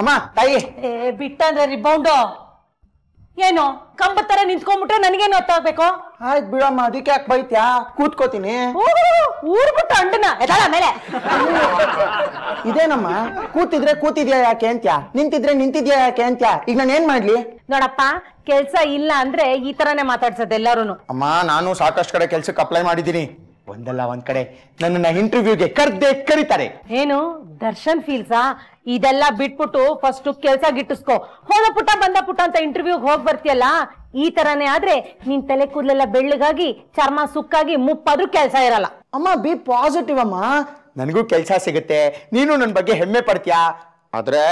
ಅಮ್ಮ ತಾಯಿ ಏ ಬಿಟ್ಟಂದ್ರೆ ರಿಬೌಂಡು ಏನು ಕಂಬ ತರ ನಿಂತ್ಕೊಂಡ್ಬಿಟ್ರೆ ನನಗೇನು ಆಗ್ಬೇಕು ಆಯ್ತು ಬಿಡಮ್ಮ ಅದಕ್ಕೆ ಯಾಕೆ ಬೈತ್ಯಾ ಕೂತ್ಕೋತೀನಿ ಬಿಟ್ಟು ಅಂಡನ ಮೇಲೆ ಇದೇನಮ್ಮ ಕೂತಿದ್ರೆ ಕೂತಿದ್ಯಾ ಯಾಕೆ ಅಂತ್ಯಾ ನಿಂತಿದ್ರೆ ನಿಂತಿದ್ಯಾ ಯಾಕೆ ಅಂತ್ಯಾ ಈಗ ನಾನು ಏನ್ ಮಾಡ್ಲಿ ನೋಡಪ್ಪ ಕೆಲ್ಸ ಇಲ್ಲ ಅಂದ್ರೆ ಈ ತರನೇ ಮಾತಾಡ್ಸದ್ ಎಲ್ಲಾರು ಅಮ್ಮ ನಾನು ಸಾಕಷ್ಟು ಕಡೆ ಕೆಲ್ಸಕ್ಕೆ ಅಪ್ಲೈ ಮಾಡಿದ್ದೀನಿ ಒಂದಲ್ಲ ಒಂದ್ ಕಡೆ ನನ್ನನ್ನ ಇಂಟರ್ವ್ಯೂಗೆ ಕರ್ದೆ ಕರೀತಾರೆ ಏನು ದರ್ಶನ್ ಫೀಲ್ಸಾ ಇದೆಲ್ಲ ಬಿಟ್ಬಿಟ್ಟು ಫಸ್ಟ್ ಕೆಲ್ಸ ಗಿಟ್ಟಿಸ್ಕೋ ಹೋದ ಪುಟ ಬಂದ ಪುಟ ಅಂತ ಇಂಟರ್ವ್ಯೂಗೆ ಹೋಗ್ ಬರ್ತೀಯಲ್ಲ ಈ ತರನೇ ಆದ್ರೆ ನಿನ್ ತಲೆ ಕೂದಲೆಲ್ಲ ಬೆಳ್ಳಗಾಗಿ ಚರ್ಮ ಸುಕ್ಕಾಗಿ ಮುಪ್ಪಾದ್ರೂ ಕೆಲ್ಸ ಇರಲ್ಲ ಅಮ್ಮ ಬಿ ಪಾಸಿಟಿವ್ ಅಮ್ಮ ನನಗೂ ಕೆಲಸ ಸಿಗುತ್ತೆ ನೀನು ನನ್ನ ಬಗ್ಗೆ ಹೆಮ್ಮೆ ಪಡ್ತೀಯಾ ಆದ್ರೆ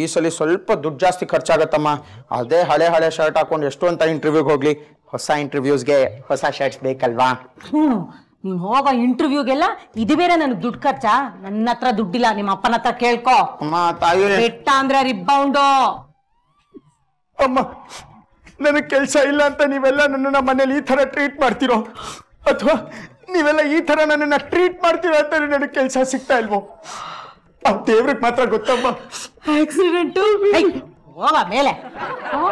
ಈ ಸಲ ಸ್ವಲ್ಪ ದುಡ್ಡು ಜಾಸ್ತಿ ಖರ್ಚಾಗತ್ತಮ್ಮ ಅದೇ ಹಳೆ ಹಳೆ ಶರ್ಟ್ ಹಾಕೊಂಡು ಎಷ್ಟು ಅಂತ ಇಂಟರ್ವ್ಯೂಗೆ ಹೋಗ್ಲಿ ಹೊಸ ಇಂಟರ್ವ್ಯೂಸ್ಗೆ ಹೊಸ ಶರ್ಟ್ಸ್ ಬೇಕಲ್ವಾ ನೀನು ಹೋಗೋ ಇಂಟರ್ವ್ಯೂಗೆಲ್ಲ ಇದು ಬೇರೆ ನನಗೆ ದುಡ್ಡು ಖರ್ಚಾ ನನ್ನ ಹತ್ರ ದುಡ್ಡಿಲ್ಲ ನಿಮ್ಮ ಅಪ್ಪನ ಹತ್ರ ಕೇಳ್ಕೊ ಬೆಟ್ಟ ಅಂದ್ರೆ ರಿಬ್ಬೌಂಡು ಅಮ್ಮ ನನಗೆ ಕೆಲಸ ಇಲ್ಲ ಅಂತ ನೀವೆಲ್ಲ ನನ್ನನ್ನು ಮನೇಲಿ ಈ ಥರ ಟ್ರೀಟ್ ಮಾಡ್ತಿರೋ ಅಥವಾ ನೀವೆಲ್ಲ ಈ ಥರ ನನ್ನನ್ನು ಟ್ರೀಟ್ ಮಾಡ್ತೀರೋ ಅಂತ ನನಗೆ ಕೆಲಸ ಸಿಗ್ತಾ ಇಲ್ವೋ ಆ ದೇವ್ರಿಗೆ ಮಾತ್ರ ಗೊತ್ತಮ್ಮ ಆಕ್ಸಿಡೆಂಟು ಹೋಗ ಮೇಲೆ ಓ,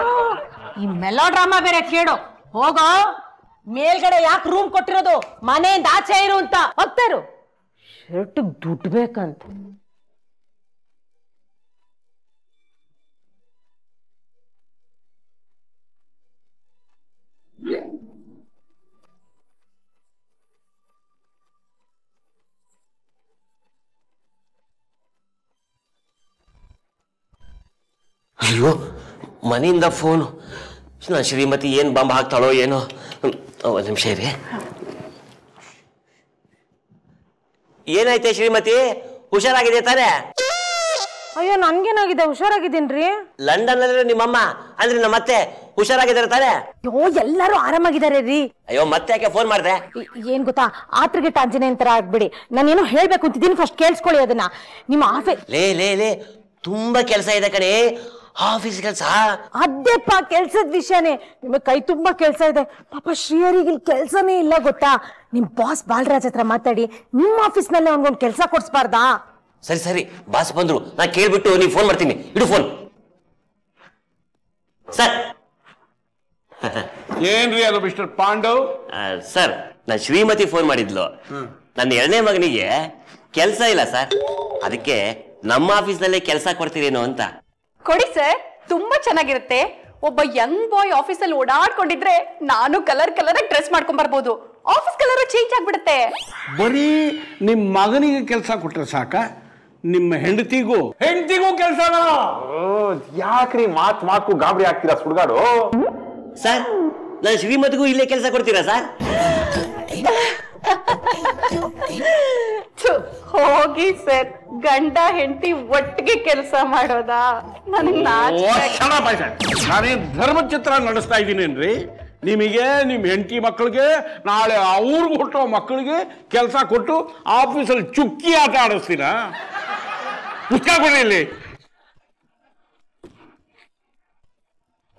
ಈ ಮೆಲೋ ಡ್ರಾಮಾ ಬೇರೆ ಕೇಳು ಹೋಗೋ ಮೇಲ್ಗಡೆ ಯಾಕೆ ರೂಮ್ ಕೊಟ್ಟಿರೋದು ಮನೆಯಿಂದ ಆಚೆ ಇರು ಅಂತ ಹೋಗ್ತಾರು ಶರ್ಟ್ ದುಡ್ಡು ಅಯ್ಯೋ ಮನೆಯಿಂದ ಫೋನು ನಾನು ಶ್ರೀಮತಿ ಏನು ಬಾಂಬ್ ಹಾಕ್ತಾಳೋ ಏನೋ ಒಂದು ನಿಮಿಷ ಇರಿ ಏನಾಯ್ತೆ ಶ್ರೀಮತಿ ಹುಷಾರಾಗಿದೆ ತಾನೇ ಅಯ್ಯೋ ನನ್ಗೇನಾಗಿದೆ ಹುಷಾರಾಗಿದ್ದೀನ್ರಿ ಲಂಡನ್ ಅಲ್ಲಿ ನಿಮ್ಮಮ್ಮ ಅಂದ್ರೆ ನಮ್ಮತ್ತೆ ಹುಷಾರಾಗಿದ್ದಾರೆ ತಾನೇ ಅಯ್ಯೋ ಎಲ್ಲರೂ ಆರಾಮಾಗಿದ್ದಾರೆ ರೀ ಅಯ್ಯೋ ಮತ್ತೆ ಯಾಕೆ ಫೋನ್ ಮಾಡಿದೆ ಏನ್ ಗೊತ್ತಾ ಆತ್ರಿಗಿಟ್ಟ ಟಾಂಜನೆ ಅಂತರ ಆಗ್ಬಿಡಿ ನಾನೇನೋ ಹೇಳ್ಬೇಕು ಅಂತಿದ್ದೀನಿ ಫಸ್ಟ್ ಕೇಳಿಸ್ಕೊಳ್ಳಿ ಅದನ್ನ ನಿಮ್ಮ ಆಫೀಸ್ ಲೇ ಲೇ ಲೇ ತುಂಬಾ ಕೆಲಸ ಇದೆ ಕಣೇ ಆಫೀಸ್ ಕೆಲಸ ಅದೇಪ್ಪ ಕೆಲ್ಸದ ವಿಷಯನೇ ನಿಮಗೆ ಕೈ ತುಂಬಾ ಕೆಲ್ಸ ಇದೆ ಪಾಪ ಶ್ರೀಯರಿಗೆ ಇಲ್ಲಿ ಕೆಲ್ಸನೇ ಇಲ್ಲ ಗೊತ್ತಾ ನಿಮ್ ಬಾಸ್ ಬಾಲರಾಜ್ ಹತ್ರ ಮಾತಾಡಿ ನಿಮ್ಮ ಆಫೀಸ್ ನಲ್ಲೇ ಕೆಲಸ ಕೊಡ್ಸ್ಬಾರ್ದಾ ಸರಿ ಸರಿ ಬಾಸ್ ಬಂದ್ರು ನಾ ಕೇಳ್ಬಿಟ್ಟು ನೀವು ಫೋನ್ ಮಾಡ್ತೀನಿ ಇಡು ಫೋನ್ ಸರ್ ಏನ್ರಿ ಅದು ಮಿಸ್ಟರ್ ಪಾಂಡವ್ ಸರ್ ನಾನು ಶ್ರೀಮತಿ ಫೋನ್ ಮಾಡಿದ್ಲು ನನ್ನ ಎರಡನೇ ಮಗನಿಗೆ ಕೆಲಸ ಇಲ್ಲ ಸರ್ ಅದಕ್ಕೆ ನಮ್ಮ ಆಫೀಸ್ನಲ್ಲೇ ಕೆಲಸ ಕೊಡ್ತೀರೇನೋ ಅಂತ ಕೊಡಿ ಸರ್ ತುಂಬಾ ಚೆನ್ನಾಗಿರುತ್ತೆ ಒಬ್ಬ ಯಂಗ್ ಬಾಯ್ ಆಫೀಸಲ್ಲಿ ಓಡಾಡ್ಕೊಂಡಿದ್ರೆ ನಾನು ಕಲರ್ ಕಲರ್ ಡ್ರೆಸ್ ಮಾಡ್ಕೊಂಡ್ ಬರ್ಬೋದು ಆಫೀಸ್ ಕಲರ್ ಚೇಂಜ್ ಆಗ್ಬಿಡುತ್ತೆ ಬರೀ ನಿಮ್ಮ ಮಗನಿಗೆ ಕೆಲಸ ಕೊಟ್ರೆ ಸಾಕ ನಿಮ್ಮ ಹೆಂಡತಿಗೂ ಹೆಂಡತಿಗೂ ಕೆಲಸ ಯಾಕ್ರಿ ಮಾತ್ ಮಾತು ಗಾಬರಿ ಆಗ್ತೀರಾ ಸುಡ್ಗಾಡು ಸರ್ ನನ್ನ ಶ್ರೀಮತಿಗೂ ಇಲ್ಲೇ ಕೆಲಸ ಕೊಡ್ತೀರಾ ಸರ್ ಹೋಗಿ ಸರ್ ಗಂಡ ಹೆಂಡತಿ ಒಟ್ಟಿಗೆ ಕೆಲಸ ಮಾಡೋದಾ ನನಗ್ ಧರ್ಮ ಚಿತ್ರ ನಡೆಸ್ತಾ ಇದ್ದೀನಿ ನಿಮಗೆ ನಿಮ್ಮ ಹೆಂಡತಿ ಮಕ್ಕಳಿಗೆ ನಾಳೆ ಅವ್ರಿಗೆ ಹುಟ್ಟೋ ಮಕ್ಕಳಿಗೆ ಕೆಲಸ ಕೊಟ್ಟು ಆಫೀಸಲ್ಲಿ ಚುಕ್ಕಿ ಆಟ ಆಡಿಸ್ತೀನ ಇಲ್ಲಿ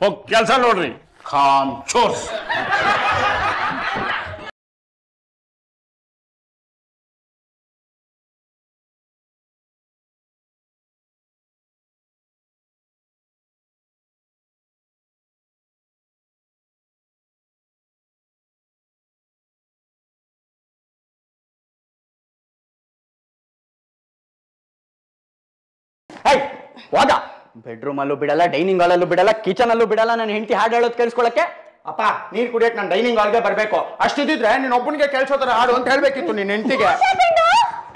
ಹೋಗಿ ಕೆಲಸ ನೋಡ್ರಿ ಕಾಮ್ ಚೋರ್ಸ್ ಹೋಗ ಬೆಡ್ರೂಮ್ ಅಲ್ಲೂ ಬಿಡಲ್ಲ ಡೈನಿಂಗ್ ಹಾಲ್ ಅಲ್ಲೂ ಬಿಡಲ್ಲ ಕಿಚನ್ ಅಲ್ಲೂ ಬಿಡಲ್ಲ ನನ್ನ ಹೆಂಡತಿ ಹಾಡು ಹೇಳೋದು ಕೇಳಿಸ್ಕೊಳಕ್ಕೆ ಅಪ್ಪ ನೀರ್ ಕುಡಿಯಕ್ ನಾನು ಡೈನಿಂಗ್ ಹಾಲ್ಗೆ ಬರ್ಬೇಕು ಅಷ್ಟಿದ್ರೆ ನೀನ್ ಒಬ್ಬನಿಗೆ ಕೆಲ್ಸೋ ತರ ಹಾಡು ಅಂತ ಹೇಳ್ಬೇಕಿತ್ತು ನಿನ್ನ ಹೆಂಡತಿಗೆ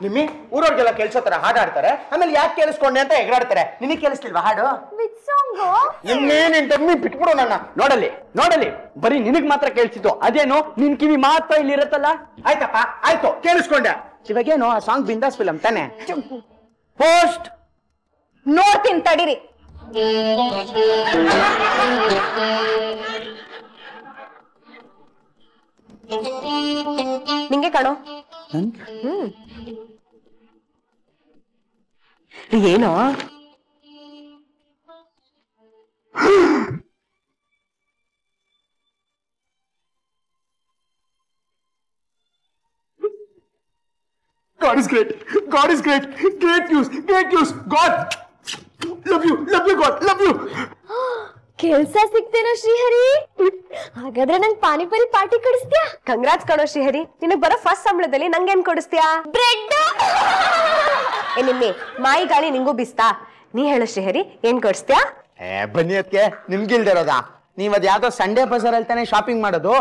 ನಿಮ್ಮಿ ಊರವ್ರಿಗೆಲ್ಲ ಕೇಳಿಸೋ ತರ ಹಾಡಾಡ್ತಾರೆ ಆಮೇಲೆ ಯಾಕೆ ಕೇಳಿಸ್ಕೊಂಡೆ ಅಂತ ಎಗರಾಡ್ತಾರೆ ನಿನಗೆ ಕೇಳಿಸ್ಲಿಲ್ವಾ ಹಾಡು ನಿಮ್ಮೇ ನಿನ್ ತಮ್ಮಿ ಬಿಟ್ಬಿಡು ನನ್ನ ನೋಡಲಿ ನೋಡಲಿ ಬರೀ ನಿನಗ್ ಮಾತ್ರ ಕೇಳಿಸಿತು ಅದೇನು ನಿನ್ ಕಿವಿ ಮಾತ್ರ ಇಲ್ಲಿ ಇರತ್ತಲ್ಲ ಆಯ್ತಪ್ಪ ಆಯ್ತು ಕೇಳಿಸ್ಕೊಂಡೆ ಇವಾಗೇನು ಆ ಸಾಂಗ್ ಬಿಂದಾಸ್ ಫಿಲಂ ತಾನೆ ಪೋಸ್ಟ್ ನೋಡ್ತೀನಿ ತಡಿರಿ ನಿಂಗೆ ಕಣೋ ಹ್ಮ್ ಏನೋ God is great. God is great. Great news. Great news. God. Love you love you God love you ಕೆಲ್ಸ ಸಿಗ್ತೇನ ಶ್ರೀಹರಿ ಹಾಗಾದ್ರೆ ನಂಗ್ ಪಾನಿಪುರಿ ಪಾರ್ಟಿ ಕೊಡಿಸ್ತೀಯಾ ಕಂಗ್ರಾಜ್ ಕಣೋ ಶ್ರೀಹರಿ ನಿನಗ್ ಬರೋ ಫಸ್ಟ್ ಸಂಬಳದಲ್ಲಿ ನಂಗೇನ್ ಕೊಡಿಸ್ತೀಯಾ ಬ್ರೆಡ್ ಏ ಮಾಯಿ ಗಾಳಿ ನಿಂಗೂ ಬಿಸ್ತಾ ನೀ ಹೇಳು ಶ್ರೀಹರಿ ಏನ್ ಕೊಡಿಸ್ತೀಯಾ ಏ ಬನ್ನಿ ಅದಕ್ಕೆ ನಿಮ್ಗಿಲ್ದಿರೋದಾ ನೀವ್ ಅದ್ ಯಾವ್ದೋ ಸಂಡೇ ಬಜಾರ್ ತಾನೇ ಶಾಪಿಂಗ್ ಮಾಡೋದು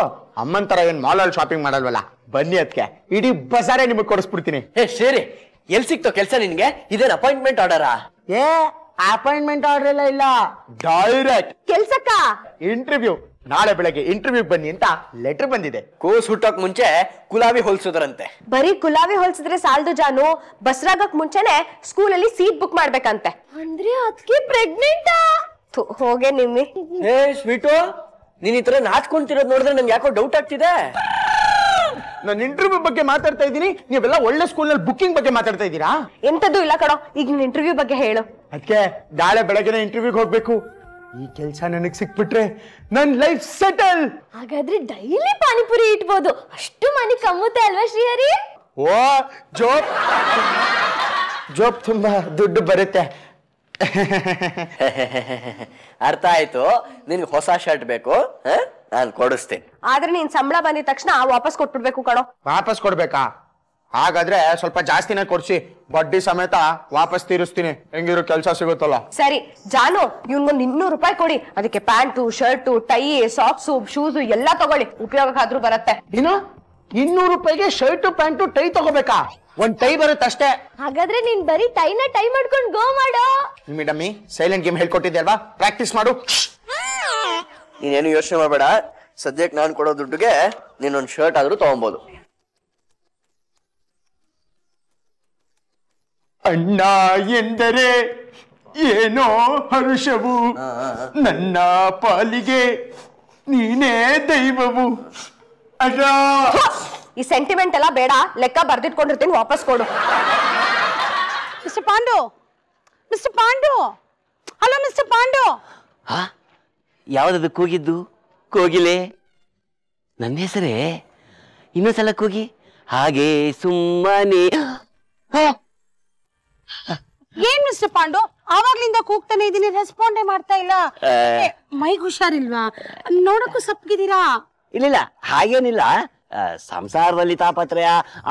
ಅಮ್ಮನ್ ತರ ಏನ್ ಮಾಲ್ ಅಲ್ಲಿ ಶಾಪಿಂಗ್ ಮಾಡಲ್ವಲ್ಲ ಬನ್ನಿ ಅದಕ್ಕೆ ಇಡೀ ಬಜಾರೇ ನಿಮಗ್ ಕೊಡಿಸ್ಬಿಡ್ತೀನಿ ಏ ಶೇರಿ ಎಲ್ ಸಿಕ್ತೋ ಕೆಲ್ಸ ನಿನ್ಗೆ ಇದೇನ್ ಅಪಾಯಿಂಟ್ಮೆಂಟ್ ಆರ್ಡರಾ ಏ ಅಪಾಯಿಂಟ್ಮೆಂಟ್ ಆರ್ಡರ್ ಎಲ್ಲ ಇಲ್ಲ ಡೈರೆಕ್ಟ್ ಕೆಲ್ಸಕ್ಕ ಇಂಟರ್ವ್ಯೂ ನಾಳೆ ಬೆಳಗ್ಗೆ ಇಂಟರ್ವ್ಯೂ ಬನ್ನಿ ಅಂತ ಲೆಟರ್ ಬಂದಿದೆ ಕೋಸ್ ಹುಟ್ಟೋಕ್ ಮುಂಚೆ ಕುಲಾವಿ ಹೋಲ್ಸುದ್ರಂತೆ ಬರೀ ಕುಲಾವಿ ಹೋಲ್ಸಿದ್ರೆ ಸಾಲದು ಜಾನು ಬಸ್ರಾಗಕ್ ಮುಂಚೆನೆ ಅಲ್ಲಿ ಸೀಟ್ ಬುಕ್ ಮಾಡ್ಬೇಕಂತೆ ಅಂದ್ರೆ ಅದಕ್ಕೆ ಪ್ರೆಗ್ನೆಂಟ್ ಹೋಗೇ ನಿಮ್ಮಿ ಸ್ವೀಟು ನೀನ್ ಈ ತರ ನಾಚ್ಕೊಂತಿರೋದ್ ನೋಡಿದ್ರೆ ನಮ್ಗೆ ಯಾಕೋ ಡೌಟ್ ಆಗ್ತಿದೆ ನಾನು ಇಂಟರ್ವ್ಯೂ ಬಗ್ಗೆ ಮಾತಾಡ್ತಾ ಇದ್ದೀನಿ ನೀವೆಲ್ಲ ಒಳ್ಳೆ ಸ್ಕೂಲ್ನಲ್ಲಿ ಬುಕ್ಕಿಂಗ್ ಬಗ್ಗೆ ಮಾತಾಡ್ತಾ ಇದ್ದೀರಾ ಎಂತದ್ದು ಇಲ್ಲ ಕಡೋ ಈಗ ನೀನು ಇಂಟರ್ವ್ಯೂ ಬಗ್ಗೆ ಹೇಳು ಅದಕ್ಕೆ ನಾಳೆ ಬೆಳಗ್ಗೆ ಇಂಟರ್ವ್ಯೂಗೆ ಹೋಗ್ಬೇಕು ಈ ಕೆಲಸ ನನಗೆ ಸಿಕ್ಬಿಟ್ರೆ ನನ್ನ ಲೈಫ್ ಸೆಟಲ್ ಹಾಗಾದ್ರೆ ಡೈಲಿ ಪಾನಿಪುರಿ ಇಟ್ಬೋದು ಅಷ್ಟು ಮನಿ ಕಮ್ಮುತ್ತೆ ಅಲ್ವಾ ಶ್ರೀಹರಿ ಓ ಜೋಬ್ ಜೋಬ್ ತುಂಬಾ ದುಡ್ಡು ಬರುತ್ತೆ ಅರ್ಥ ಆಯ್ತು ನಿನ್ಗೆ ಹೊಸ ಶರ್ಟ್ ಬೇಕು ಹಾ ನಾನು ಕೊಡಿಸ್ತೀನಿ ಆದ್ರೆ ನೀನ್ ಸಂಬಳ ಬಂದಿದ ತಕ್ಷಣ ವಾಪಸ್ ಕೊಟ್ಬಿಡ್ಬೇಕು ಕಣೋ ವಾಪಸ್ ಕೊಡ್ಬೇಕಾ ಹಾಗಾದ್ರೆ ಸ್ವಲ್ಪ ಜಾಸ್ತಿನೇ ಕೊಡ್ಸಿ ಬಡ್ಡಿ ಸಮೇತ ವಾಪಸ್ ತೀರಿಸ್ತೀನಿ ಹೆಂಗಿರೋ ಕೆಲಸ ಸಿಗುತ್ತಲ್ಲ ಸರಿ ಜಾನು ಇವ್ನ್ಗೊಂದು ಇನ್ನೂರು ರೂಪಾಯಿ ಕೊಡಿ ಅದಕ್ಕೆ pant shirt tie socks shoes ಎಲ್ಲಾ ತಗೊಳ್ಳಿ ಉಪಯೋಗಕ್ಕಾದ್ರೂ ಬರತ್ತೆ ಏನು ಇನ್ನೂರು ರೂಪಾಯಿಗೆ ಶರ್ಟ್ ಪ್ಯಾಂಟು ಟೈ ತಗೋಬೇಕಾ ಒಂದ್ ಟೈ ಬರುತ್ತೆ ಅಷ್ಟೇ ಹಾಗಾದ್ರೆ ನೀನ್ ಬರೀ ಟೈನ ಟೈ ಮಾಡ್ಕೊಂಡು ಗೋ ಮಾಡೋ ಮೇಡಮ್ ಸೈಲೆಂಟ್ ಗೇಮ್ ಹೇಳ್ಕೊಟ್ಟಿದ್ದೆ ಅಲ್ವಾ ಪ್ರಾಕ್ಟೀಸ್ ಮಾಡು ನೀನೇನು ಯೋಚನೆ ಮಾಡಬೇಡ ಸದ್ಯಕ್ಕೆ ನಾನು ಕೊಡೋ ದುಡ್ಡುಗೆ ನೀನೊಂದು ಶರ್ಟ್ ಆದ್ರೂ ತಗೊಬೋದು ಅಣ್ಣ ಎಂದರೆ ಏನೋ ಹರುಷವು ನನ್ನ ಪಾಲಿಗೆ ನೀನೇ ದೈವವು ಅಣ್ಣ ಈ ಸೆಂಟಿಮೆಂಟ್ ಎಲ್ಲ ಬೇಡ ಲೆಕ್ಕ ಬರ್ದಿಟ್ಕೊಂಡಿರ್ತೀನಿ ವಾಪಸ್ ಕೊಡು mister Pandu mister Pandu hello mister Pandu ಯಾವುದದು ಕೂಗಿದ್ದು ಕೋಗಿಲೆ ನನ್ನ ಹೆಸರೇ ಇನ್ನೊಂದ್ಸಲ ಕೂಗಿ ಹಾಗೆ ಸುಮ್ಮನೆ ಏನ್ ಮಿಸ್ಟರ್ ಪಾಂಡು ಆವಾಗ್ಲಿಂದ ಕೂಗ್ತಾನೆ ಇದೀನಿ ರೆಸ್ಪಾಂಡೇ ಮಾಡ್ತಾ ಇಲ್ಲ ಮೈಗ್ ಹುಷಾರಿಲ್ವಾ ನೋಡಕ್ಕೂ ಸಪ್ಗಿದ್ದೀರಾ ಇಲ್ಲ ಇಲ್ಲ ಹಾಗೇನಿಲ್ಲ ಸಂಸಾರದಲ್ಲಿ ತಾಪತ್ರಯ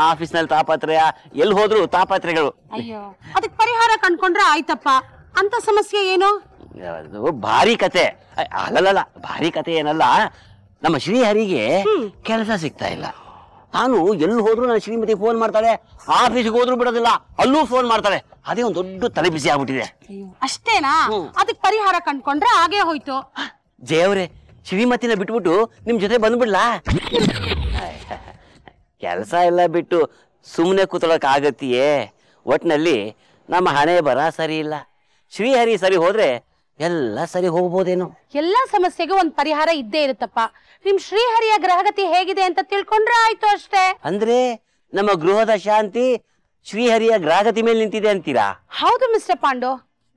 ಆಫೀಸ್ನಲ್ಲಿ ತಾಪತ್ರಯ ಎಲ್ಲಿ ಹೋದ್ರು ತಾಪತ್ರಯಗಳು ಅಯ್ಯೋ ಪರಿಹಾರ ಕಂಡ್ಕೊಂಡ್ರೆ ಆಯ್ತಪ್ಪ ಅಂತ ಸಮಸ್ಯೆ ಏನು ಅದು ಭಾರಿ ಕತೆ ಅಲ್ಲಲ್ಲ ಭಾರಿ ಕತೆ ಏನಲ್ಲ ನಮ್ಮ ಶ್ರೀಹರಿಗೆ ಕೆಲಸ ಸಿಗ್ತಾ ಇಲ್ಲ ನಾನು ಎಲ್ಲಿ ಹೋದ್ರು ನಾನು ಶ್ರೀಮತಿ ಫೋನ್ ಮಾಡ್ತಾಳೆ ಆಫೀಸ್ಗೆ ಹೋದ್ರು ಬಿಡೋದಿಲ್ಲ ಅಲ್ಲೂ ಫೋನ್ ಮಾಡ್ತಾಳೆ ಅದೇ ಒಂದು ದೊಡ್ಡ ತಲೆ ಬಿಸಿ ಆಗ್ಬಿಟ್ಟಿದೆ ಅಷ್ಟೇನಾ ಅದಕ್ಕೆ ಪರಿಹಾರ ಕಂಡ್ಕೊಂಡ್ರೆ ಹಾಗೆ ಹೋಯ್ತು ಜಯವ್ರೆ ಶ್ರೀಮತಿನ ಬಿಟ್ಬಿಟ್ಟು ನಿಮ್ ಜೊತೆ ಬಂದ್ಬಿಡ್ಲಾ ಕೆಲಸ ಎಲ್ಲ ಬಿಟ್ಟು ಸುಮ್ಮನೆ ಕೂತಳಕ್ ಆಗತ್ತಿಯೇ ಒಟ್ನಲ್ಲಿ ನಮ್ಮ ಹಣೆ ಬರ ಸರಿ ಇಲ್ಲ ಶ್ರೀಹರಿ ಸರಿ ಹೋದ್ರೆ ಎಲ್ಲ ಸರಿ ಹೋಗ್ಬೋದೇನು ಎಲ್ಲ ಸಮಸ್ಯೆಗೂ ಒಂದ್ ಪರಿಹಾರ ಇದ್ದೇ ಇರುತ್ತಪ್ಪ ನಿಮ್ ಶ್ರೀಹರಿಯ ಗ್ರಹಗತಿ ಹೇಗಿದೆ ಅಂತ ತಿಳ್ಕೊಂಡ್ರೆ ಆಯ್ತು ಅಷ್ಟೇ ಅಂದ್ರೆ ನಮ್ಮ ಗೃಹದ ಶಾಂತಿ ಶ್ರೀಹರಿಯ ಗ್ರಹಗತಿ ಮೇಲೆ ನಿಂತಿದೆ ಅಂತೀರಾ ಹೌದು ಮಿಸ್ಟರ್ ಪಾಂಡು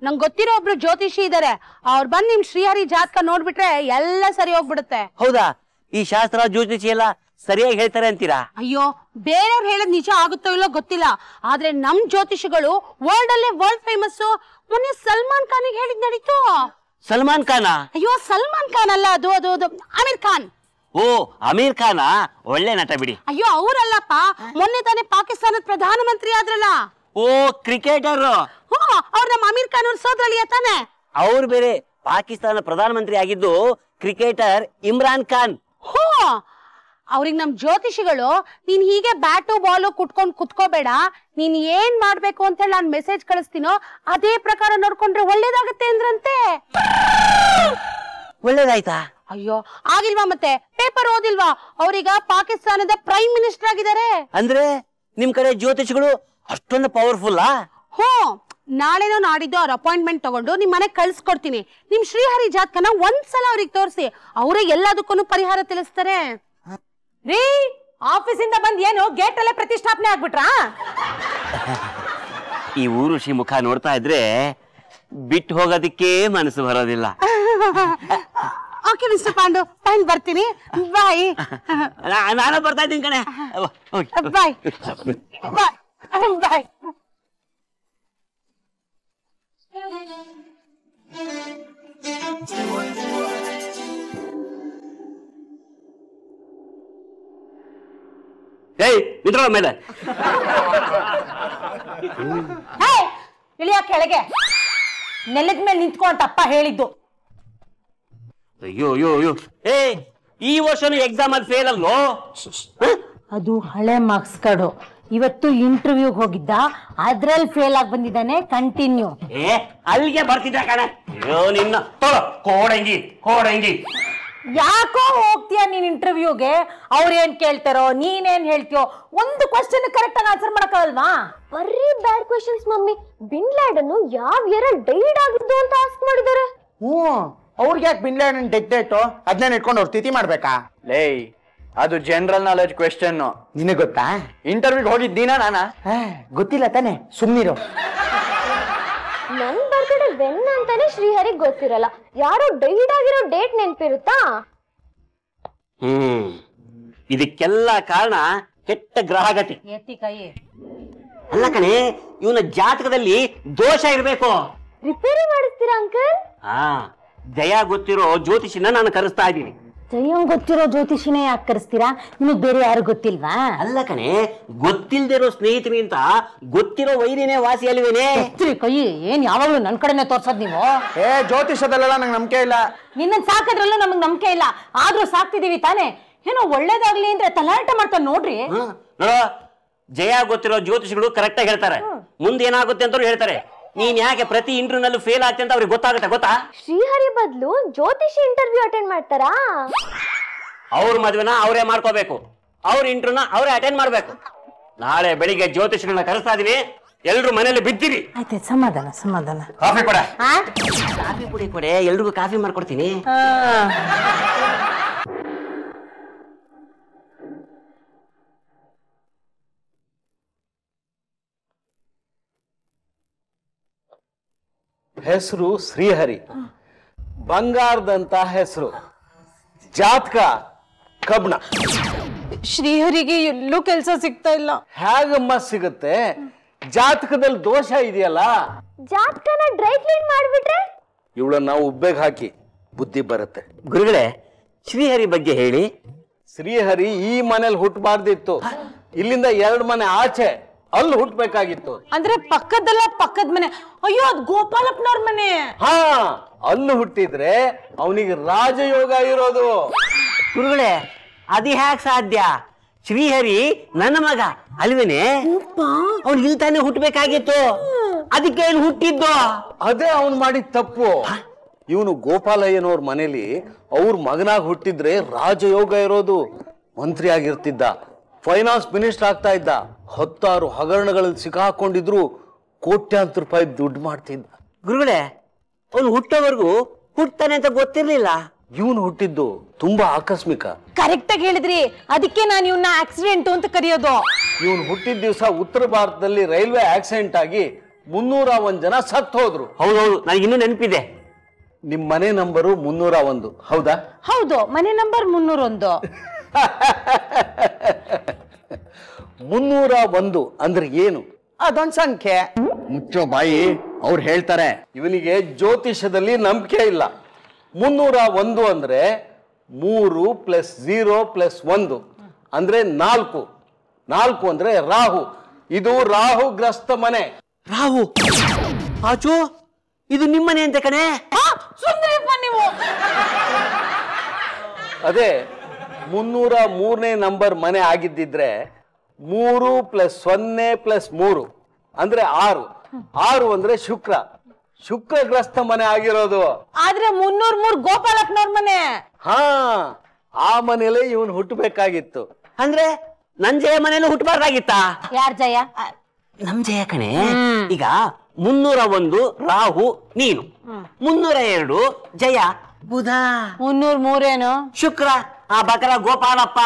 ನಮ್ಗೆ ಗೊತ್ತಿರೋ ಒಬ್ರು ಜ್ಯೋತಿಷಿ ಇದಾರೆ ಅವ್ರು ಬಂದ್ ನಿಮ್ ಶ್ರೀಹರಿ ಜಾತಕ ನೋಡ್ಬಿಟ್ರೆ ಎಲ್ಲ ಸರಿ ಹೋಗ್ಬಿಡುತ್ತೆ ಹೌದಾ ಈ ಶಾಸ್ತ್ರ ಜ್ಯೋತಿಷಿ ಎಲ್ಲ ಸರಿಯಾಗಿ ಹೇಳ್ತಾರೆ ಅಂತೀರಾ ಅಯ್ಯೋ ಬೇರೆಯವ್ರು ಹೇಳೋದ್ ನಿಜ ಆಗುತ್ತೋ ಇಲ್ಲೋ ಗೊತ್ತಿಲ್ಲ ಆದ್ರೆ ನಮ್ ಜ್ಯೋತಿಷಿಗಳು ವರ್ಲ್ಡ್ ಅಲ್ಲೇ ವರ್ಲ್ಡ್ ಫೇಮಸ್ ಮೊನ್ನೆ ಸಲ್ಮಾನ್ ಖಾನಿಗೆ ಹೇಳಿದ್ ನಡೀತು ಸಲ್ಮಾನ್ ಖಾನ್ ಅಯ್ಯೋ ಸಲ್ಮಾನ್ ಖಾನ್ ಅಲ್ಲ ಅದು ಅದು ಅದು ಖಾನ್ ಓ ಅಮೀರ್ ಖಾನ್ ಒಳ್ಳೆ ನಟ ಬಿಡಿ ಅಯ್ಯೋ ಅವರಲ್ಲಪ್ಪ ಮೊನ್ನೆ ತಾನೇ ಪಾಕಿಸ್ತಾನದ ಪ್ರಧಾನಮಂತ್ರಿ ಆದ್ರಲ್ಲ ಓ ಕ್ರಿಕೆಟರ್ ಹ್ಞೂ ನಮ್ಮ ಅಮೀರ್ ಖಾನ್ ಅವ್ರ ಸೋದರಳಿಯ ತಾನೆ ಅವ್ರು ಬೇರೆ ಪಾಕಿಸ್ತಾನ ಪ್ರಧಾನಮಂತ್ರಿ ಆಗಿದ್ದು ಕ್ರಿಕೆಟರ್ ಇಮ್ರಾನ್ ಖಾನ್ ಹೋ ಅವ್ರಿಗೆ ನಮ್ ಜ್ಯೋತಿಷಿಗಳು ನೀನ್ ಹೀಗೆ ಬ್ಯಾಟು ಬಾಲು ಕುಟ್ಕೊಂಡು ಕುತ್ಕೋಬೇಡ ನೀನ್ ಏನ್ ಮಾಡ್ಬೇಕು ಅಂತ ಹೇಳಿ ನಾನು ಮೆಸೇಜ್ ಕಳಿಸ್ತೀನೋ ಅದೇ ಪ್ರಕಾರ ನೋಡ್ಕೊಂಡ್ರೆ ಒಳ್ಳೇದಾಗತ್ತೆ ಅಂದ್ರಂತೆ ಒಳ್ಳೇದಾಯ್ತಾ ಅಯ್ಯೋ ಆಗಿಲ್ವಾ ಮತ್ತೆ ಪೇಪರ್ ಓದಿಲ್ವಾ ಅವ್ರೀಗ ಪಾಕಿಸ್ತಾನದ ಪ್ರೈಮ್ ಮಿನಿಸ್ಟರ್ ಆಗಿದ್ದಾರೆ ಅಂದ್ರೆ ನಿಮ್ ಕಡೆ ಜ್ಯೋತಿಷಿಗಳು ಅಷ್ಟೊಂದು ಪವರ್ಫುಲ್ಲಾ ಹ್ಞೂ ನಾಳೆನೋ ನಾಡಿದ್ದು ಅವ್ರ ಅಪಾಯಿಂಟ್ಮೆಂಟ್ ತಗೊಂಡು ನಿಮ್ಮ ಮನೆಗೆ ಕಳ್ಸ್ಕೊಡ್ತೀನಿ ನಿಮ್ ಶ್ರೀಹರಿ ಜಾತಕನ ಒಂದ್ಸಲ ಅವ್ರಿಗೆ ತೋರಿಸಿ ಅವರೇ ಎಲ್ಲದಕ್ಕೂ ಪರಿಹಾರ ತಿಳಿಸ್ತಾರೆ ರೀ ಆಫೀಸಿಂದ ಬಂದ್ ಏನು ಗೇಟ್ ಪ್ರತಿಷ್ಠಾಪನೆ ಆಗ್ಬಿಟ್ರಾ ಈ ಊರುಷಿ ಮುಖ ನೋಡ್ತಾ ಇದ್ರೆ ಬಿಟ್ಟು ಹೋಗೋದಕ್ಕೆ ಮನಸ್ಸು ಬರೋದಿಲ್ಲ ಪಾಂಡು ಟೈಮ್ ಬರ್ತೀನಿ ಬಾಯ್ ನಾನು ಬರ್ತಾ ಇದ್ದೀನಿ ಕಣೆ ಬಾಯ್ ಬಾಯ್ ಬಾಯ್ ಏಯ್ ನಿಂತ್ಕೊಳ್ಳ ಮೇಲೆ ಹೇ ಇಳಿಯ ಕೆಳಗೆ ನೆಲದ ಮೇಲೆ ನಿಂತ್ಕೊ ಅಂತ ಅಪ್ಪ ಹೇಳಿದ್ದು ಅಯ್ಯೋ ಅಯ್ಯೋ ಅಯ್ಯೋ ಏಯ್ ಈ ವರ್ಷನೂ ಎಕ್ಸಾಮ್ ಅಲ್ಲಿ ಫೇಲ್ ಅಲ್ವೋ ಅದು ಹಳೆ ಮಾರ್ಕ್ಸ್ ಕಾರ್ಡು ಇವತ್ತು ಇಂಟರ್ವ್ಯೂಗೆ ಹೋಗಿದ್ದ ಅದ್ರಲ್ಲಿ ಫೇಲ್ ಆಗಿ ಬಂದಿದ್ದಾನೆ ಕಂಟಿನ್ಯೂ ಏ ಅಲ್ಲಿಗೆ ಬರ್ತಿದ್ದ ಕಣ ಅಯ್ಯೋ ನಿನ್ನ ತೊಳ ಕೋಡಂಗಿ ಕೋಡಂಗಿ ಯಾಕೋ ಹೋಗ್ತೀಯ ನೀನ್ ಇಂಟರ್ವ್ಯೂಗೆ ಅವ್ರೇನ್ ಕೇಳ್ತಾರೋ ನೀನೇನ್ ಹೇಳ್ತೀಯೋ ಒಂದು ಕ್ವಶನ್ ಕರೆಕ್ಟ್ ಆಗಿ ಆನ್ಸರ್ ಮಾಡಕ್ಕಾಗಲ್ವಾ ಬರೀ ಬ್ಯಾಡ್ ಕ್ವಶನ್ಸ್ ಮಮ್ಮಿ ಬಿನ್ ಯಾವ ಇಯರ್ ಡೈಡ್ ಆಗಿದ್ದು ಅಂತ ಆಸ್ಕ್ ಮಾಡಿದ್ದಾರೆ ಹ್ಞೂ ಅವ್ರಿಗೆ ಯಾಕೆ ಬಿನ್ ಲ್ಯಾಡನ್ ಡೆಡ್ ಡೇಟು ಅದನ್ನ ಇಟ್ಕೊಂಡು ಅವ್ರು ತಿಥಿ ಮಾಡ್ಬೇಕಾ ಲೇ ಅದು ಜನರಲ್ ನಾಲೆಜ್ ಕ್ವೆಶನ್ ನಿನಗೆ ಗೊತ್ತಾ ಇಂಟರ್ವ್ಯೂಗೆ ಹೋಗಿದ್ದೀನಾ ನಾನಾ ಗೊತ್ತಿಲ್ಲ ತಾನೆ ಸುಮ್ಮನಿರು ನನ್ ಬರ್ಗಡೆ ವೆನ್ ಅಂತಾನೆ ಶ್ರೀಹರಿ ಗೊತ್ತಿರಲ್ಲ ಯಾರೋ ಡೈಡ್ ಆಗಿರೋ ಡೇಟ್ ನೆನ್ಪಿರುತ್ತಾ ಹ್ಮ್ ಇದಕ್ಕೆಲ್ಲ ಕಾರಣ ಕೆಟ್ಟ ಗ್ರಹಗತಿ ಅಲ್ಲ ಕಣೆ ಇವನ ಜಾತಕದಲ್ಲಿ ದೋಷ ಇರಬೇಕು ರಿಪೇರಿ ಮಾಡಿಸ್ತೀರಾ ಅಂಕಲ್ ಹಾ ಜಯ ಗೊತ್ತಿರೋ ಜ್ಯೋತಿಷಿನ ನಾನು ಕರೆಸ್ತಾ ಇದ್ದೀನಿ ಜಯ ಗೊತ್ತಿರೋ ಜ್ಯೋತಿಷಿನೇ ಯಾಕೆ ಕರೆಸ್ತೀರಾ ನಿಮಗೆ ಬೇರೆ ಯಾರು ಗೊತ್ತಿಲ್ವಾ ಅಲ್ಲ ಕಣೆ ಗೊತ್ತಿಲ್ದೇ ಇರೋ ಅಂತ ಗೊತ್ತಿರೋ ವೈರಿನೇ ವಾಸಿ ಅಲ್ವೇನೆ ಕೈ ಏನ್ ಯಾವಾಗಲೂ ನನ್ ಕಡೆನೇ ತೋರ್ಸೋದು ನೀವು ಏ ಜ್ಯೋತಿಷದಲ್ಲೆಲ್ಲ ನಂಗೆ ನಂಬಿಕೆ ಇಲ್ಲ ನಿನ್ನ ಸಾಕಿದ್ರಲ್ಲ ನಮಗ್ ನಂಬಿಕೆ ಇಲ್ಲ ಆದ್ರೂ ಸಾಕ್ತಿದೀವಿ ತಾನೇ ಏನೋ ಒಳ್ಳೇದಾಗ್ಲಿ ಅಂದ್ರೆ ತಲಾಟೆ ಮಾಡ್ತಾರೆ ನೋಡ್ರಿ ಜಯ ಗೊತ್ತಿರೋ ಜ್ಯೋತಿಷಿಗಳು ಕರೆಕ್ಟಾಗಿ ಹೇಳ್ತಾರೆ ಮುಂದೆ ಏನಾಗುತ್ತೆ ಅಂತ ಹೇಳ್ತಾರೆ ನೀನ್ ಯಾಕೆ ಪ್ರತಿ ನಲ್ಲೂ ಫೇಲ್ ಆಗ್ತಿ ಅಂತ ಅವ್ರಿಗೆ ಗೊತ್ತಾಗುತ್ತೆ ಗೊತ್ತಾ ಶ್ರೀಹರಿ ಬದಲು ಜ್ಯೋತಿಷಿ ಇಂಟರ್ವ್ಯೂ ಅಟೆಂಡ್ ಮಾಡ್ತಾರಾ ಅವ್ರ ಮದ್ವೆನ ಅವರೇ ಮಾಡ್ಕೋಬೇಕು ಅವ್ರ ಇಂಟರ್ವ್ಯೂನ ಅವರೇ ಅಟೆಂಡ್ ಮಾಡ್ಬೇಕು ನಾಳೆ ಬೆಳಿಗ್ಗೆ ಜ್ಯೋತಿಷಿಗಳನ್ನ ಕರೆಸ್ತಾ ಇದೀನಿ ಎಲ್ರು ಮನೇಲಿ ಬಿದ್ದಿರಿ ಆಯ್ತು ಸಮಾಧಾನ ಸಮಾಧಾನ ಕಾಫಿ ಕೊಡ ಕಾಫಿ ಪುಡಿ ಕೊಡೆ ಎಲ್ರಿಗೂ ಕಾಫಿ ಮಾಡ್ಕೊಡ್ತೀನಿ ಹೆಸರು ಶ್ರೀಹರಿ ಬಂಗಾರದಂತ ಹೆಸರು ಜಾತಕ ಕಬ್ಣ ಶ್ರೀಹರಿಗೆ ಎಲ್ಲೂ ಕೆಲಸ ಸಿಗ್ತಾ ಇಲ್ಲ ಹೇಗಮ್ಮ ಸಿಗುತ್ತೆ ಜಾತಕದಲ್ಲಿ ದೋಷ ಇದೆಯಲ್ಲ ಜಾತಕನ ಡ್ರೈ ಕ್ಲೀನ್ ಮಾಡ್ಬಿಟ್ರೆ ಇವಳನ್ನ ಉಬ್ಬೇಗ್ ಹಾಕಿ ಬುದ್ಧಿ ಬರುತ್ತೆ ಗುರುಗಳೇ ಶ್ರೀಹರಿ ಬಗ್ಗೆ ಹೇಳಿ ಶ್ರೀಹರಿ ಈ ಮನೇಲಿ ಹುಟ್ಟಬಾರ್ದಿತ್ತು ಇಲ್ಲಿಂದ ಎರಡು ಮನೆ ಆಚೆ ಅಲ್ಲಿ ಹುಟ್ಬೇಕಾಗಿತ್ತು ಅಂದ್ರೆ ಪಕ್ಕದಲ್ಲ ಪಕ್ಕದ ಮನೆ ಅಯ್ಯೋ ಅದ್ ಗೋಪಾಲಪ್ಪನವ್ರ ಮನೆ ಹಾ ಅಲ್ಲಿ ಹುಟ್ಟಿದ್ರೆ ಅವನಿಗೆ ರಾಜಯೋಗ ಇರೋದು ಗುರುಗಳೇ ಅದು ಹ್ಯಾಕ್ ಸಾಧ್ಯ ಶ್ರೀಹರಿ ನನ್ನ ಮಗ ಅಲ್ವೇನೆ ಅವ್ನು ಇಲ್ಲಿ ತಾನೇ ಹುಟ್ಟಬೇಕಾಗಿತ್ತು ಅದಕ್ಕೆ ಇಲ್ಲಿ ಹುಟ್ಟಿದ್ದು ಅದೇ ಅವನು ಮಾಡಿದ ತಪ್ಪು ಇವನು ಗೋಪಾಲಯ್ಯನವ್ರ ಮನೇಲಿ ಅವ್ರ ಮಗನಾಗ ಹುಟ್ಟಿದ್ರೆ ರಾಜಯೋಗ ಇರೋದು ಮಂತ್ರಿ ಆಗಿರ್ತಿದ್ದ ಫೈನಾನ್ಸ್ ಮಿನಿಸ್ಟರ್ ಆಗ್ತಾ ಇದ್ದ ಹತ್ತಾರು ಹಗರಣಗಳಲ್ಲಿ ಸಿಕ್ಕಾಕೊಂಡಿದ್ರು ಕೋಟ್ಯಾಂತರ ರೂಪಾಯಿ ದುಡ್ಡು ಮಾಡ್ತಿದ್ದ ಗುರುಗಳೇ ಅವನು ಹುಟ್ಟೋವರೆಗೂ ಹುಟ್ತಾನೆ ಅಂತ ಗೊತ್ತಿರ್ಲಿಲ್ಲ ಇವನು ಹುಟ್ಟಿದ್ದು ತುಂಬಾ ಆಕಸ್ಮಿಕ ಕರೆಕ್ಟ್ ಆಗಿ ಹೇಳಿದ್ರಿ ಅದಕ್ಕೆ ನಾನು ಇವನ್ನ ಆಕ್ಸಿಡೆಂಟ್ ಅಂತ ಕರೆಯೋದು ಇವನು ಹುಟ್ಟಿದ ದಿವಸ ಉತ್ತರ ಭಾರತದಲ್ಲಿ ರೈಲ್ವೆ ಆಕ್ಸಿಡೆಂಟ್ ಆಗಿ ಮುನ್ನೂರ ಒಂದ್ ಜನ ಸತ್ತು ಹೋದ್ರು ಹೌದೌದು ನನಗೆ ಇನ್ನೂ ನೆನಪಿದೆ ನಿಮ್ಮ ಮನೆ ನಂಬರ್ ಮುನ್ನೂರ ಒಂದು ಹೌದಾ ಹೌದು ಮನೆ ನಂಬರ್ ಮುನ್ನೂರೊಂದು ಮುನ್ನೂರ ಒಂದು ಅಂದ್ರೆ ಏನು ಅದೊಂದ್ ಸಂಖ್ಯೆ ಮುಚ್ಚೋ ಬಾಯಿ ಅವ್ರು ಹೇಳ್ತಾರೆ ಇವನಿಗೆ ಜ್ಯೋತಿಷದಲ್ಲಿ ನಂಬಿಕೆ ಇಲ್ಲ ಮುನ್ನೂರ ಒಂದು ಅಂದ್ರೆ ಮೂರು ಪ್ಲಸ್ ಜೀರೋ ಪ್ಲಸ್ ಒಂದು ಅಂದ್ರೆ ನಾಲ್ಕು ನಾಲ್ಕು ಅಂದ್ರೆ ರಾಹು ಇದು ರಾಹು ಗ್ರಸ್ತ ಮನೆ ರಾಹು ಆಚು ಇದು ನಿಮ್ಮನೆ ಅಂತ ಕಣೆ ಅದೇ ಮುನ್ನೂರ ಮೂರನೇ ನಂಬರ್ ಮನೆ ಆಗಿದ್ದಿದ್ರೆ ಮೂರು ಪ್ಲಸ್ ಸೊನ್ನೆ ಪ್ಲಸ್ ಮೂರು ಅಂದ್ರೆ ಆರು ಆರು ಅಂದ್ರೆ ಶುಕ್ರ ಶುಕ್ರಗ್ರಸ್ತ ಮನೆ ಆಗಿರೋದು ಆದ್ರೆ ಮುನ್ನೂರ್ ಮೂರ್ ಗೋಪಾಲಪ್ಪನವ್ರ ಮನೆ ಹಾ ಆ ಮನೇಲೆ ಇವನ್ ಹುಟ್ಟಬೇಕಾಗಿತ್ತು ಅಂದ್ರೆ ನನ್ ಜಯ ಮನೇಲಿ ಹುಟ್ಟಬಾರ್ದಾಗಿತ್ತ ಯಾರ್ ಜಯ ನಮ್ ಜಯ ಕಣೆ ಈಗ ಮುನ್ನೂರ ಒಂದು ರಾಹು ನೀನು ಮುನ್ನೂರ ಎರಡು ಜಯ ಬುಧ ಮುನ್ನೂರ್ ಮೂರೇನು ಶುಕ್ರ ಆ ಬಕರ ಗೋಪಾಲಪ್ಪ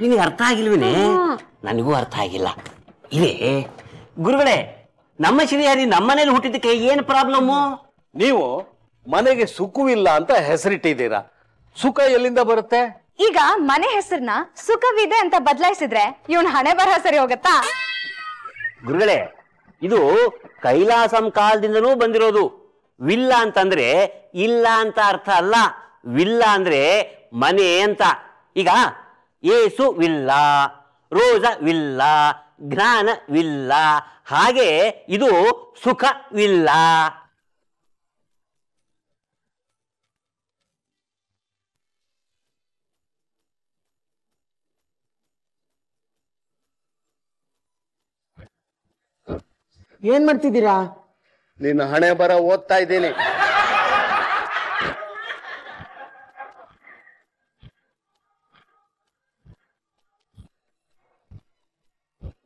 ನಿನಗೆ ಅರ್ಥ ಆಗಿಲ್ವೇನೆ ನನಗೂ ಅರ್ಥ ಆಗಿಲ್ಲ ಇದೇ ಗುರುಗಳೇ ನಮ್ಮ ಶ್ರೀಹರಿ ನಮ್ಮನೇಲಿ ಹುಟ್ಟಿದ್ದಕ್ಕೆ ಏನ್ ಪ್ರಾಬ್ಲಮ್ಮು ನೀವು ಮನೆಗೆ ಸುಖವಿಲ್ಲ ಅಂತ ಹೆಸರಿಟ್ಟಿದ್ದೀರಾ ಸುಖ ಎಲ್ಲಿಂದ ಬರುತ್ತೆ ಈಗ ಮನೆ ಹೆಸರನ್ನ ಸುಖವಿದೆ ಅಂತ ಬದಲಾಯಿಸಿದ್ರೆ ಇವನ್ ಹಣೆ ಬರಹ ಸರಿ ಹೋಗತ್ತಾ ಗುರುಗಳೇ ಇದು ಕೈಲಾಸಂ ಕಾಲದಿಂದನೂ ಬಂದಿರೋದು ವಿಲ್ಲ ಅಂತಂದ್ರೆ ಇಲ್ಲ ಅಂತ ಅರ್ಥ ಅಲ್ಲ ವಿಲ್ಲ ಅಂದ್ರೆ ಮನೆ ಅಂತ ಈಗ ಏಸುವಿಲ್ಲ ರೋಜವಿಲ್ಲ ಜ್ಞಾನವಿಲ್ಲ ಹಾಗೆ ಇದು ಸುಖವಿಲ್ಲ ಏನ್ ಮಾಡ್ತಿದ್ದೀರಾ ನಿನ್ನ ಹಣೆ ಬರ ಓದ್ತಾ ಇದ್ದೀನಿ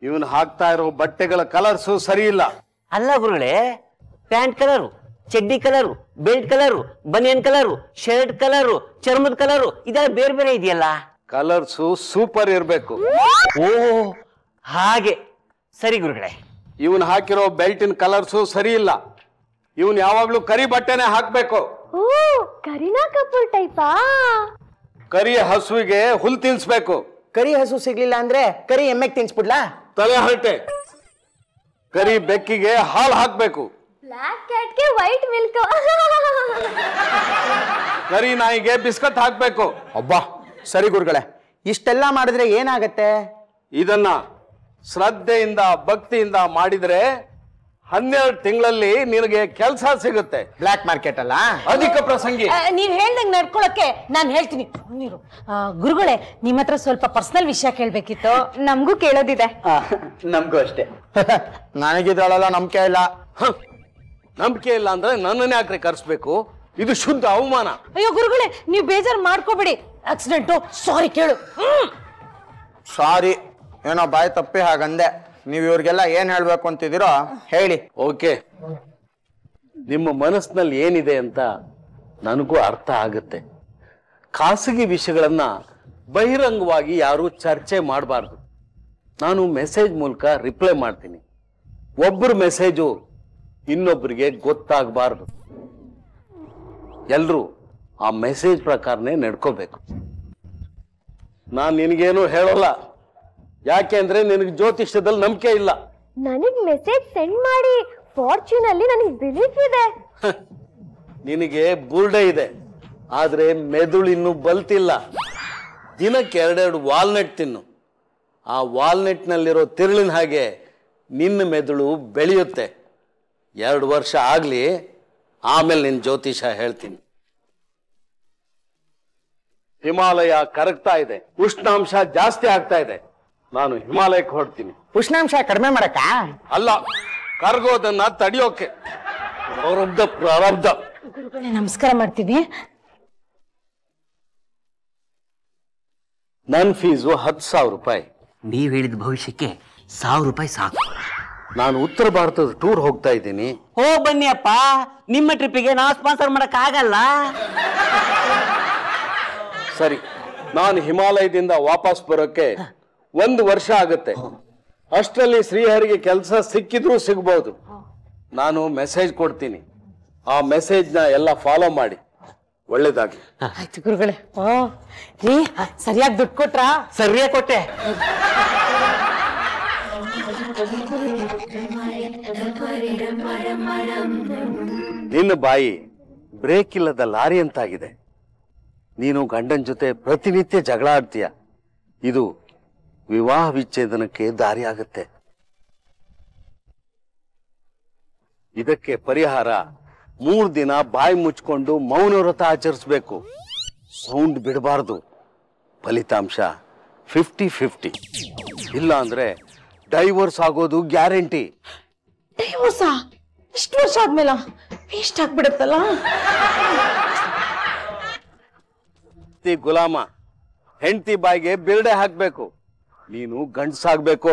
ಇವನ್ ಹಾಕ್ತಾ ಇರೋ ಬಟ್ಟೆಗಳ ಕಲರ್ಸು ಸರಿ ಇಲ್ಲ ಅಲ್ಲ ಗುರುಗಳೇ ಪ್ಯಾಂಟ್ ಕಲರು ಚಡ್ಡಿ ಕಲರು ಬೆಲ್ಟ್ ಕಲರು ಬನಿಯನ್ ಕಲರು ಶರ್ಟ್ ಕಲರು ಚರ್ಮದ ಕಲರ್ ಇದೆಲ್ಲ ಬೇರೆ ಬೇರೆ ಇದೆಯಲ್ಲ ಕಲರ್ಸ್ ಸೂಪರ್ ಇರಬೇಕು ಓ ಹಾಗೆ ಸರಿ ಗುರುಗಳೇ ಇವನ್ ಹಾಕಿರೋ ಬೆಲ್ಟಿನ ಕಲರ್ಸು ಸರಿ ಇಲ್ಲ ಇವನ್ ಯಾವಾಗ್ಲೂ ಕರಿ ಬಟ್ಟೆನೆ ಹಾಕ್ಬೇಕು ಕರಿನಾ ಕರಿ ಹಸುವಿಗೆ ಹುಲ್ ತಿನ್ಸ್ಬೇಕು ಕರಿ ಹಸು ಸಿಗ್ಲಿಲ್ಲ ಅಂದ್ರೆ ಕರಿ ಎಮ್ಮೆಗೆ ತಿನ್ಸ್ಬಿಡ್ಲಾ ತಲೆ ಹರಟೆ ಕರಿ ಬೆಕ್ಕಿಗೆ ಹಾಲು ಹಾಕ್ಬೇಕು ಬ್ಲಾಕ್ ಕ್ಯಾಟ್ಗೆ ವೈಟ್ ಮಿಲ್ಕ್ ಕರಿ ನಾಯಿಗೆ ಬಿಸ್ಕತ್ ಹಾಕ್ಬೇಕು ಅಬ್ಬಾ ಸರಿ ಗುರುಗಳೇ ಇಷ್ಟೆಲ್ಲ ಮಾಡಿದ್ರೆ ಏನಾಗತ್ತೆ ಇದನ್ನ ಶ್ರದ್ಧೆಯಿಂದ ಭಕ್ತಿಯಿಂದ ಮಾಡಿದ್ರೆ ಹನ್ನೆರಡು ತಿಂಗಳಲ್ಲಿ ನಿನಗೆ ಕೆಲಸ ಸಿಗುತ್ತೆ ಬ್ಲಾಕ್ ಮಾರ್ಕೆಟ್ ಅಲ್ಲ ಅಧಿಕ ಪ್ರಸಂಗಿ ನೀನು ನೀವ್ ಹೇಳ್ದಂಗ್ ನಡ್ಕೊಳಕ್ಕೆ ನಾನ್ ಹೇಳ್ತೀನಿ ಗುರುಗಳೇ ನಿಮ್ ಹತ್ರ ಸ್ವಲ್ಪ ಪರ್ಸನಲ್ ವಿಷಯ ಕೇಳ್ಬೇಕಿತ್ತು ನಮಗೂ ಕೇಳೋದಿದೆ ನಮಗೂ ಅಷ್ಟೇ ನನಗಿದ್ರಲ್ಲ ನಂಬಿಕೆ ಇಲ್ಲ ನಂಬಿಕೆ ಇಲ್ಲ ಅಂದ್ರೆ ನನ್ನನ್ನೇ ಯಾಕ್ರೆ ಕರ್ಸ್ಬೇಕು ಇದು ಶುದ್ಧ ಅವಮಾನ ಅಯ್ಯೋ ಗುರುಗಳೇ ನೀವ್ ಬೇಜಾರ್ ಮಾಡ್ಕೋಬೇಡಿ ಆಕ್ಸಿಡೆಂಟು ಸಾರಿ ಕೇಳು ಸಾರಿ ಏನೋ ಬಾಯ್ ತಪ್ಪಿ ಹಾಗಂದೆ ನೀವು ಇವ್ರಿಗೆಲ್ಲ ಏನ್ ಹೇಳ್ಬೇಕು ಅಂತಿದ್ದೀರೋ ಹೇಳಿ ಓಕೆ ನಿಮ್ಮ ಮನಸ್ಸಿನಲ್ಲಿ ಏನಿದೆ ಅಂತ ನನಗೂ ಅರ್ಥ ಆಗುತ್ತೆ ಖಾಸಗಿ ವಿಷಯಗಳನ್ನ ಬಹಿರಂಗವಾಗಿ ಯಾರು ಚರ್ಚೆ ಮಾಡಬಾರ್ದು ನಾನು ಮೆಸೇಜ್ ಮೂಲಕ ರಿಪ್ಲೈ ಮಾಡ್ತೀನಿ ಒಬ್ಬರು ಮೆಸೇಜು ಇನ್ನೊಬ್ಬರಿಗೆ ಗೊತ್ತಾಗಬಾರ್ದು ಎಲ್ಲರೂ ಆ ಮೆಸೇಜ್ ಪ್ರಕಾರನೇ ನಡ್ಕೋಬೇಕು ನಾನು ನಿನಗೇನು ಹೇಳೋಲ್ಲ ಯಾಕೆ ಅಂದ್ರೆ ನಿನಗೆ ಜ್ಯೋತಿಷ್ಯದಲ್ಲಿ ನಂಬಿಕೆ ಇಲ್ಲ ನನಗ್ ಮೆಸೇಜ್ ಸೆಂಡ್ ಮಾಡಿ ಫಾರ್ಚೂನ್ ಅಲ್ಲಿ ನನಗೆ ಬಿಲೀಫ್ ಇದೆ ನಿನಗೆ ಬುರ್ಡೆ ಇದೆ ಆದ್ರೆ ಮೆದುಳು ಇನ್ನು ಬಲ್ತಿಲ್ಲ ದಿನಕ್ಕೆ ಎರಡೆರಡು ವಾಲ್ನೆಟ್ ತಿನ್ನು ಆ ನಲ್ಲಿರೋ ತಿರುಳಿನ ಹಾಗೆ ನಿನ್ನ ಮೆದುಳು ಬೆಳೆಯುತ್ತೆ ಎರಡು ವರ್ಷ ಆಗ್ಲಿ ಆಮೇಲೆ ನಿನ್ ಜ್ಯೋತಿಷ ಹೇಳ್ತೀನಿ ಹಿಮಾಲಯ ಕರಗ್ತಾ ಇದೆ ಉಷ್ಣಾಂಶ ಜಾಸ್ತಿ ಆಗ್ತಾ ಇದೆ ನಾನು ಹಿಮಾಲಯಕ್ಕೆ ಹೊರಡ್ತೀನಿ ಉಷ್ಣಾಂಶ ಕಡಿಮೆ ಮಾಡಕ ಅಲ್ಲ ಕರ್ಗೋದನ್ನ ತಡಿಯೋಕೆ ಪ್ರಾರಬ್ಧ ಪ್ರಾರಬ್ಧ ನಮಸ್ಕಾರ ಮಾಡ್ತೀವಿ ನನ್ ಫೀಸು ಹತ್ತು ಸಾವಿರ ರೂಪಾಯಿ ನೀವ್ ಹೇಳಿದ ಭವಿಷ್ಯಕ್ಕೆ ಸಾವಿರ ರೂಪಾಯಿ ಸಾಕು ನಾನು ಉತ್ತರ ಭಾರತದ ಟೂರ್ ಹೋಗ್ತಾ ಇದ್ದೀನಿ ಹೋ ಬನ್ನಿ ಅಪ್ಪ ನಿಮ್ಮ ಟ್ರಿಪ್ಪಿಗೆ ನಾವು ಸ್ಪಾನ್ಸರ್ ಮಾಡಕ್ ಆಗಲ್ಲ ಸರಿ ನಾನು ಹಿಮಾಲಯದಿಂದ ವಾಪಸ್ ಬರೋಕೆ ಒಂದು ವರ್ಷ ಆಗುತ್ತೆ ಅಷ್ಟರಲ್ಲಿ ಶ್ರೀಹರಿಗೆ ಕೆಲಸ ಸಿಕ್ಕಿದ್ರೂ ಸಿಗ್ಬಹುದು ನಾನು ಮೆಸೇಜ್ ಕೊಡ್ತೀನಿ ಆ ಮೆಸೇಜ್ನ ಎಲ್ಲ ಫಾಲೋ ಮಾಡಿ ಒಳ್ಳೇದಾಗಿ ಆಯ್ತು ಗುರುಗಳೇ ಸರಿಯಾಗಿ ದುಡ್ಡು ಕೊಟ್ರ ಸರಿಯಾಗಿ ಕೊಟ್ಟೆ ನಿನ್ನ ಬಾಯಿ ಬ್ರೇಕ್ ಇಲ್ಲದ ಲಾರಿ ಅಂತಾಗಿದೆ ನೀನು ಗಂಡನ ಜೊತೆ ಪ್ರತಿನಿತ್ಯ ಜಗಳ ಆಡ್ತೀಯ ಇದು ವಿವಾಹ ವಿಚ್ಛೇದನಕ್ಕೆ ದಾರಿಯಾಗತ್ತೆ ಇದಕ್ಕೆ ಪರಿಹಾರ ಮೂರ್ ದಿನ ಬಾಯಿ ಮುಚ್ಕೊಂಡು ಮೌನ ವ್ರತ ಆಚರಿಸ್ಬೇಕು ಸೌಂಡ್ ಬಿಡಬಾರ್ದು ಫಲಿತಾಂಶ ಫಿಫ್ಟಿ ಫಿಫ್ಟಿ ಇಲ್ಲ ಅಂದ್ರೆ ಡೈವರ್ಸ್ ಆಗೋದು ಗ್ಯಾರಂಟಿ ಡೈವರ್ಸ ಇಷ್ಟು ವರ್ಷ ಆದ್ಮೇಲ ವೇಸ್ಟ್ ಆಗ್ಬಿಡತ್ತಲ್ಲ ಗುಲಾಮ ಹೆಂಡತಿ ಬಾಯಿಗೆ ಬಿಲ್ಡೆ ಹಾಕ್ಬೇಕು ನೀನು ಗಂಡ್ಸಾಗ್ಬೇಕು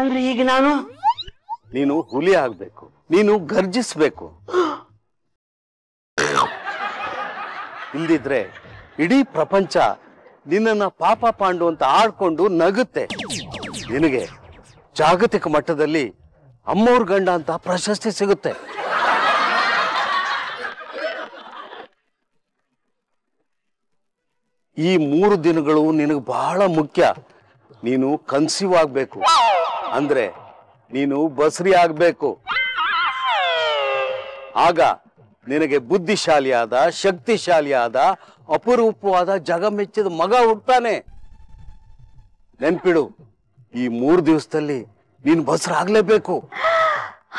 ಅಂದ್ರೆ ಈಗ ನಾನು ನೀನು ಹುಲಿ ಆಗ್ಬೇಕು ನೀನು ಗರ್ಜಿಸ್ಬೇಕು ಇಲ್ದಿದ್ರೆ ಇಡೀ ಪ್ರಪಂಚ ನಿನ್ನ ಪಾಪ ಪಾಂಡು ಅಂತ ಆಡ್ಕೊಂಡು ನಗುತ್ತೆ ನಿನಗೆ ಜಾಗತಿಕ ಮಟ್ಟದಲ್ಲಿ ಅಮ್ಮೋರ್ ಗಂಡ ಅಂತ ಪ್ರಶಸ್ತಿ ಸಿಗುತ್ತೆ ಈ ಮೂರು ದಿನಗಳು ನಿನಗೆ ಬಹಳ ಮುಖ್ಯ ನೀನು ಕನ್ಸೀವ್ ಆಗಬೇಕು ಅಂದ್ರೆ ನೀನು ಬಸರಿ ಆಗಬೇಕು ಆಗ ನಿನಗೆ ಬುದ್ಧಿಶಾಲಿಯಾದ ಶಕ್ತಿಶಾಲಿಯಾದ ಅಪರೂಪವಾದ ಜಗ ಮೆಚ್ಚಿದ ಮಗ ಹುಡ್ತಾನೆ ನೆನ್ಪಿಡು ಈ ಮೂರು ದಿವಸದಲ್ಲಿ ನೀನು ಬಸರಾಗ್ಲೇಬೇಕು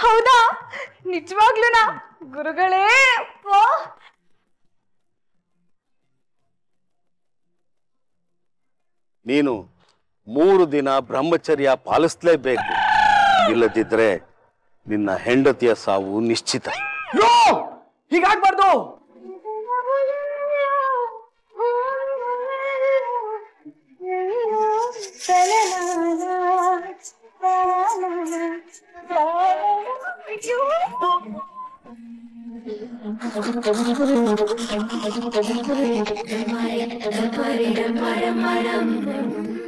ಹೌದಾ ನಿಜವಾಗ್ಲೂ ಗುರುಗಳೇ ನೀನು ಮೂರು ದಿನ ಬ್ರಹ್ಮಚರ್ಯ ಪಾಲಿಸ್ಲೇಬೇಕು ಇಲ್ಲದಿದ್ರೆ ನಿನ್ನ ಹೆಂಡತಿಯ ಸಾವು ನಿಶ್ಚಿತ ಹೀಗಾಗ್ಬಾರ್ದು മഴ മഴ മഴ